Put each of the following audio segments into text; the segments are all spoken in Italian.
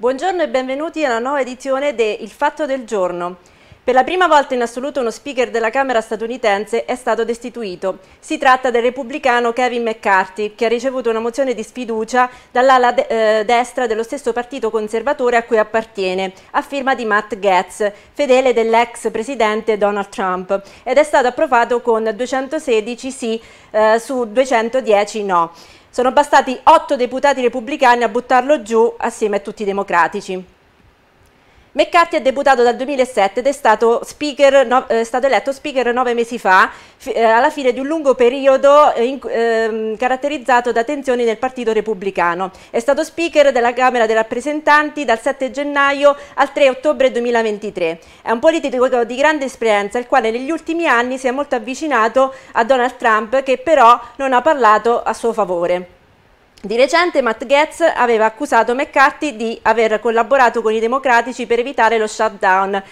Buongiorno e benvenuti alla nuova edizione di Il Fatto del Giorno. Per la prima volta in assoluto uno speaker della Camera statunitense è stato destituito. Si tratta del repubblicano Kevin McCarthy, che ha ricevuto una mozione di sfiducia dall'ala de eh, destra dello stesso partito conservatore a cui appartiene, a firma di Matt Gaetz, fedele dell'ex presidente Donald Trump, ed è stato approvato con 216 sì eh, su 210 no. Sono bastati otto deputati repubblicani a buttarlo giù assieme a tutti i democratici. McCarthy è deputato dal 2007 ed è stato, speaker, no, eh, è stato eletto speaker nove mesi fa, eh, alla fine di un lungo periodo eh, in, eh, caratterizzato da tensioni nel Partito Repubblicano. È stato speaker della Camera dei Rappresentanti dal 7 gennaio al 3 ottobre 2023. È un politico di grande esperienza, il quale negli ultimi anni si è molto avvicinato a Donald Trump, che però non ha parlato a suo favore. Di recente Matt Gaetz aveva accusato McCarthy di aver collaborato con i democratici per evitare lo shutdown,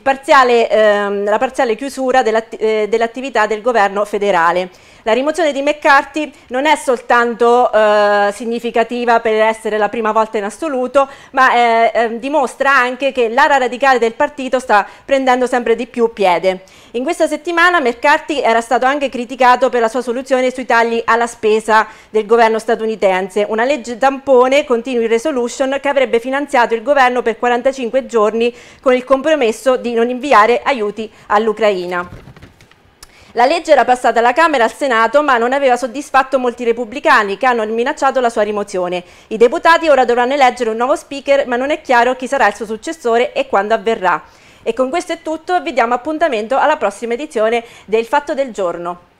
parziale, ehm, la parziale chiusura eh, dell'attività eh, dell del governo federale. La rimozione di McCarthy non è soltanto eh, significativa per essere la prima volta in assoluto, ma eh, ehm, dimostra anche che l'ara radicale del partito sta prendendo sempre di più piede. In questa settimana McCarthy era stato anche criticato per la sua soluzione sui tagli alla spesa del governo statunitense Firenze, una legge tampone continui resolution che avrebbe finanziato il governo per 45 giorni con il compromesso di non inviare aiuti all'Ucraina. La legge era passata alla Camera e al Senato, ma non aveva soddisfatto molti repubblicani che hanno minacciato la sua rimozione. I deputati ora dovranno eleggere un nuovo speaker, ma non è chiaro chi sarà il suo successore e quando avverrà. E con questo è tutto, vi diamo appuntamento alla prossima edizione del Fatto del Giorno.